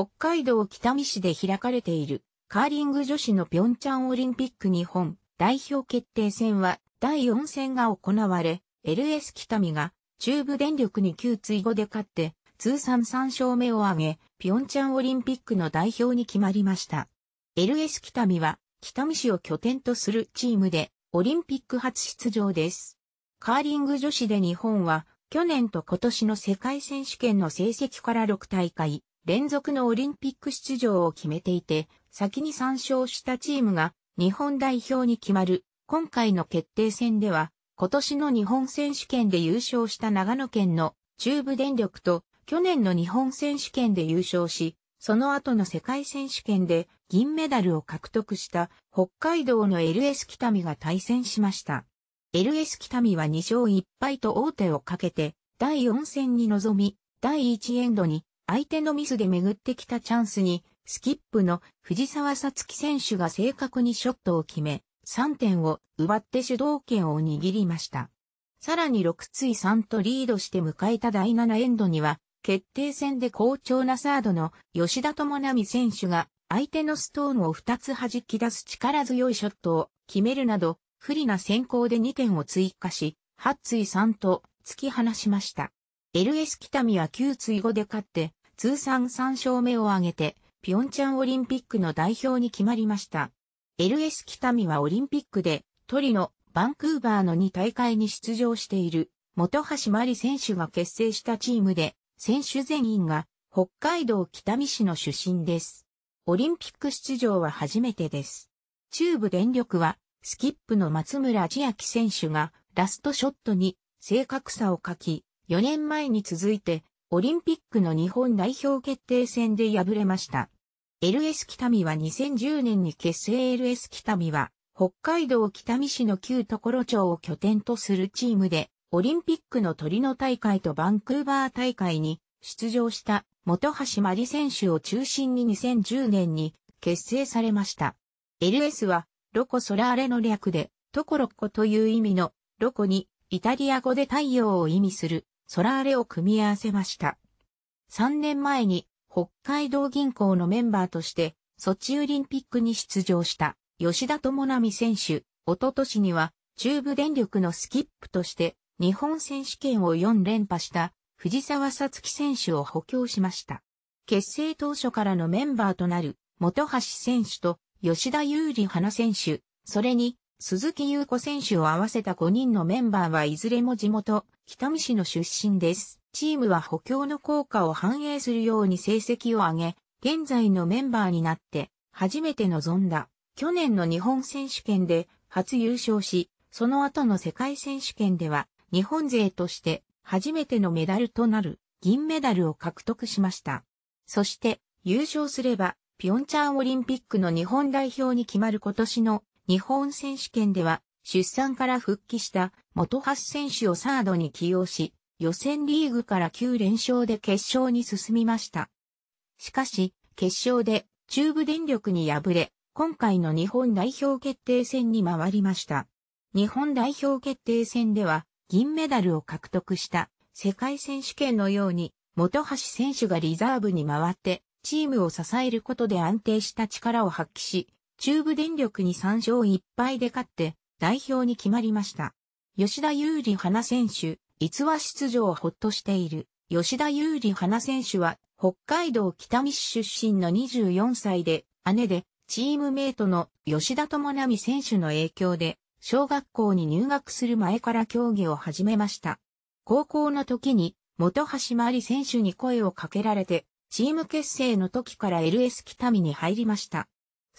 北海道北見市で開かれている、カーリング女子のピョンチャンオリンピック日本代表決定戦は第4戦が行われ、LS 北見が中部電力に9追後で勝って通算3勝目を挙げ、ピョンチャンオリンピックの代表に決まりました。LS 北見は北見市を拠点とするチームでオリンピック初出場です。カーリング女子で日本は去年と今年の世界選手権の成績から6大会連続のオリンピック出場を決めていて、先に3勝したチームが日本代表に決まる。今回の決定戦では、今年の日本選手権で優勝した長野県の中部電力と去年の日本選手権で優勝し、その後の世界選手権で銀メダルを獲得した北海道の LS 北見が対戦しました。LS 北見は2勝1敗と大手をかけて第4戦に臨み、第1エンドに相手のミスで巡ってきたチャンスに、スキップの藤沢さつき選手が正確にショットを決め、3点を奪って主導権を握りました。さらに6対3とリードして迎えた第7エンドには、決定戦で好調なサードの吉田智奈美選手が相手のストーンを2つ弾き出す力強いショットを決めるなど、不利な先行で2点を追加し、8対3と突き放しました。LS 北見は9対5で勝って、通算3勝目を挙げて、ピョンチャンオリンピックの代表に決まりました。LS 北見はオリンピックで、トリノ、バンクーバーの2大会に出場している、本橋真理選手が結成したチームで、選手全員が、北海道北見市の出身です。オリンピック出場は初めてです。中部電力は、スキップの松村千秋選手が、ラストショットに、正確さを書き、4年前に続いて、オリンピックの日本代表決定戦で敗れました。LS 北見は2010年に結成 LS 北見は、北海道北見市の旧所町を拠点とするチームで、オリンピックのトリノ大会とバンクーバー大会に出場した本橋真理選手を中心に2010年に結成されました。LS はロコ・ソラーレの略でトコロッコという意味のロコにイタリア語で太陽を意味するソラーレを組み合わせました。3年前に北海道銀行のメンバーとしてソチオリンピックに出場した吉田智奈選手、おととしには中部電力のスキップとして日本選手権を4連覇した藤沢さつき選手を補強しました。結成当初からのメンバーとなる本橋選手と吉田優里花選手、それに鈴木優子選手を合わせた5人のメンバーはいずれも地元北見市の出身です。チームは補強の効果を反映するように成績を上げ、現在のメンバーになって初めて臨んだ。去年の日本選手権で初優勝し、その後の世界選手権では日本勢として初めてのメダルとなる銀メダルを獲得しました。そして優勝すればピョンチャンオリンピックの日本代表に決まる今年の日本選手権では出産から復帰した元橋選手をサードに起用し、予選リーグから9連勝で決勝に進みました。しかし、決勝で中部電力に敗れ、今回の日本代表決定戦に回りました。日本代表決定戦では銀メダルを獲得した世界選手権のように、元橋選手がリザーブに回って、チームを支えることで安定した力を発揮し、中部電力に3勝1敗で勝って、代表に決まりました。吉田優里花選手、逸話出場をほっとしている。吉田優里花選手は、北海道北見市出身の24歳で、姉で、チームメイトの吉田智奈美選手の影響で、小学校に入学する前から競技を始めました。高校の時に、元橋まり選手に声をかけられて、チーム結成の時から LS 北見に入りました。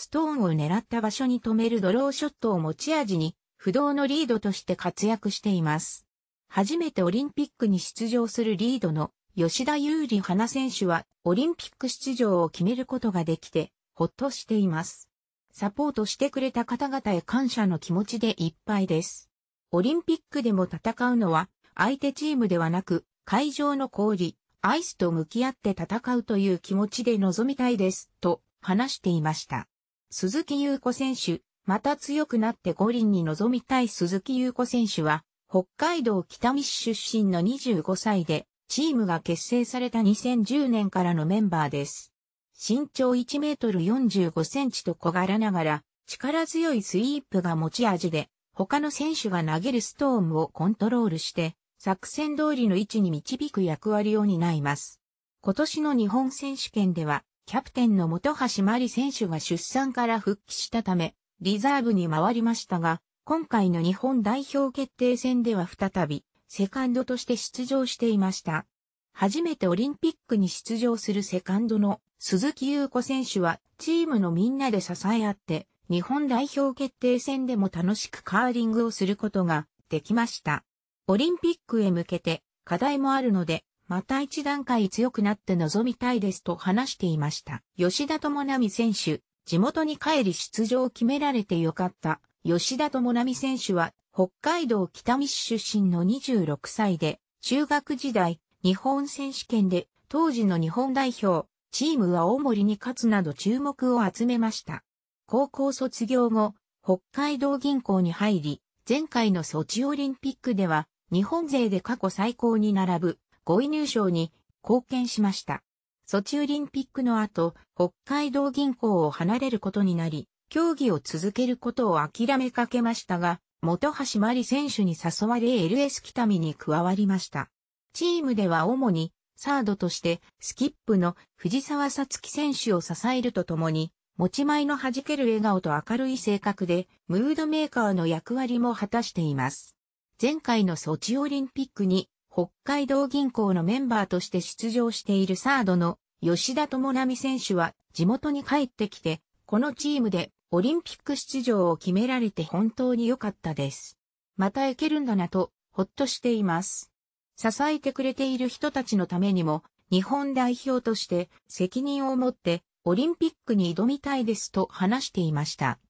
ストーンを狙った場所に止めるドローショットを持ち味に、不動のリードとして活躍しています。初めてオリンピックに出場するリードの吉田優里花選手はオリンピック出場を決めることができて、ほっとしています。サポートしてくれた方々へ感謝の気持ちでいっぱいです。オリンピックでも戦うのは相手チームではなく会場の氷、アイスと向き合って戦うという気持ちで臨みたいですと話していました。鈴木優子選手、また強くなって五輪に臨みたい鈴木優子選手は、北海道北見市出身の25歳で、チームが結成された2010年からのメンバーです。身長1メートル45センチと小柄ながら、力強いスイープが持ち味で、他の選手が投げるストームをコントロールして、作戦通りの位置に導く役割を担います。今年の日本選手権では、キャプテンの本橋麻里選手が出産から復帰したため、リザーブに回りましたが、今回の日本代表決定戦では再び、セカンドとして出場していました。初めてオリンピックに出場するセカンドの鈴木優子選手は、チームのみんなで支え合って、日本代表決定戦でも楽しくカーリングをすることができました。オリンピックへ向けて課題もあるので、また一段階強くなって臨みたいですと話していました。吉田智奈美選手、地元に帰り出場を決められてよかった。吉田智奈美選手は、北海道北見市出身の26歳で、中学時代、日本選手権で、当時の日本代表、チームは大森に勝つなど注目を集めました。高校卒業後、北海道銀行に入り、前回のソチオリンピックでは、日本勢で過去最高に並ぶ5位入賞に貢献しました。ソチオリンピックの後、北海道銀行を離れることになり、競技を続けることを諦めかけましたが、元橋まり選手に誘われ LS 北見に加わりました。チームでは主にサードとしてスキップの藤沢さつき選手を支えるとともに、持ち前の弾ける笑顔と明るい性格で、ムードメーカーの役割も果たしています。前回のソチオリンピックに北海道銀行のメンバーとして出場しているサードの吉田智美選手は地元に帰ってきて、このチームでオリンピック出場を決められて本当に良かったです。また行けるんだなと、ほっとしています。支えてくれている人たちのためにも、日本代表として責任を持ってオリンピックに挑みたいですと話していました。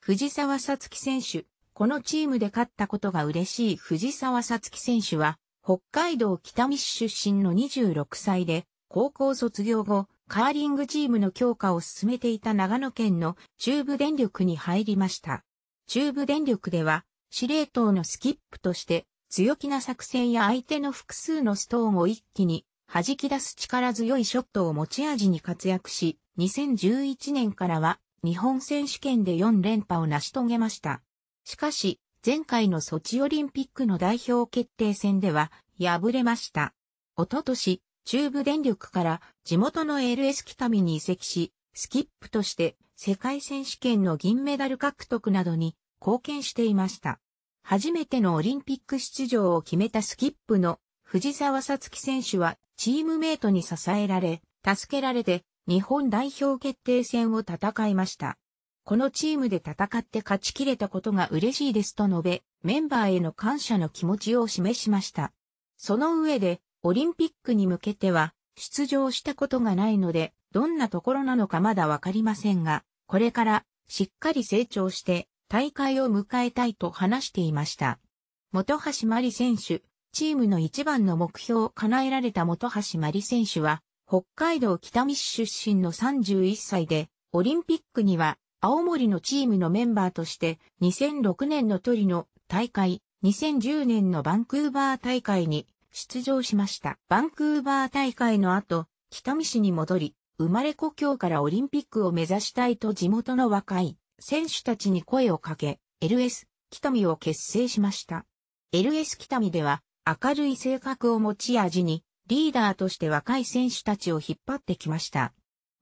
藤沢さつき選手、このチームで勝ったことが嬉しい藤沢さつき選手は、北海道北見市出身の26歳で、高校卒業後、カーリングチームの強化を進めていた長野県の中部電力に入りました。中部電力では、司令塔のスキップとして、強気な作戦や相手の複数のストーンを一気に弾き出す力強いショットを持ち味に活躍し、2011年からは日本選手権で4連覇を成し遂げました。しかし、前回のソチオリンピックの代表決定戦では敗れました。おととし、中部電力から地元の LS 北見に移籍し、スキップとして世界選手権の銀メダル獲得などに貢献していました。初めてのオリンピック出場を決めたスキップの藤沢さつき選手はチームメイトに支えられ、助けられて日本代表決定戦を戦いました。このチームで戦って勝ち切れたことが嬉しいですと述べ、メンバーへの感謝の気持ちを示しました。その上で、オリンピックに向けては、出場したことがないので、どんなところなのかまだわかりませんが、これからしっかり成長して大会を迎えたいと話していました。本橋麻里選手、チームの一番の目標を叶えられた本橋麻里選手は、北海道北見市出身の31歳で、オリンピックには青森のチームのメンバーとして2006年のトリノ大会、2010年のバンクーバー大会に出場しました。バンクーバー大会の後、北見市に戻り、生まれ故郷からオリンピックを目指したいと地元の若い選手たちに声をかけ、LS 北見を結成しました。LS 北見では明るい性格を持ち味にリーダーとして若い選手たちを引っ張ってきました。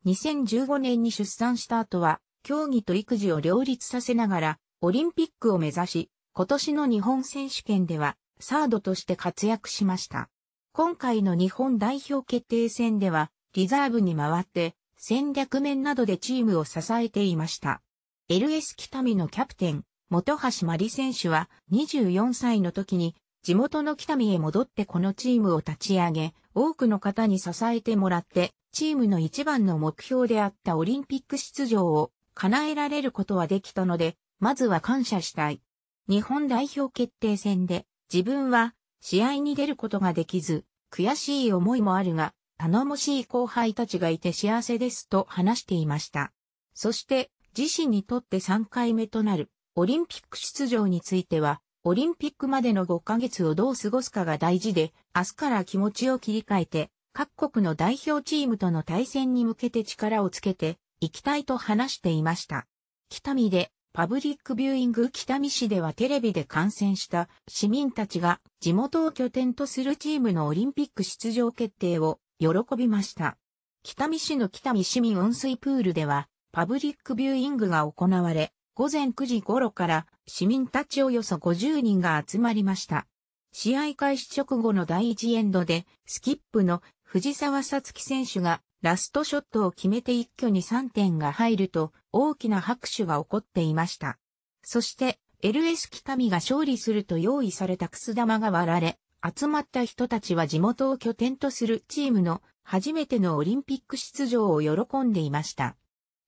2015年に出産した後は競技と育児を両立させながら、オリンピックを目指し、今年の日本選手権では、サードとして活躍しました。今回の日本代表決定戦では、リザーブに回って、戦略面などでチームを支えていました。LS 北見のキャプテン、本橋麻里選手は24歳の時に地元の北見へ戻ってこのチームを立ち上げ、多くの方に支えてもらって、チームの一番の目標であったオリンピック出場を叶えられることはできたので、まずは感謝したい。日本代表決定戦で自分は試合に出ることができず、悔しい思いもあるが、頼もしい後輩たちがいて幸せですと話していました。そして自身にとって3回目となるオリンピック出場については、オリンピックまでの5ヶ月をどう過ごすかが大事で、明日から気持ちを切り替えて、各国の代表チームとの対戦に向けて力をつけて、行きたいと話していました。北見でパブリックビューイング北見市ではテレビで観戦した市民たちが地元を拠点とするチームのオリンピック出場決定を喜びました。北見市の北見市民温水プールではパブリックビューイングが行われ、午前9時頃から市民たちおよそ50人が集まりました。試合開始直後の第1エンドでスキップの藤沢さつき選手がラストショットを決めて一挙に3点が入ると大きな拍手が起こっていました。そして LS 北見が勝利すると用意されたくす玉が割られ、集まった人たちは地元を拠点とするチームの初めてのオリンピック出場を喜んでいました。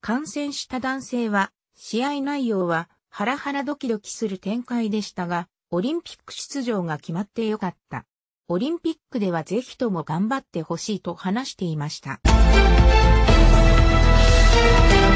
感染した男性は、試合内容はハラハラドキドキする展開でしたが、オリンピック出場が決まってよかった。オリンピックではぜひとも頑張ってほしいと話していました。Thank you.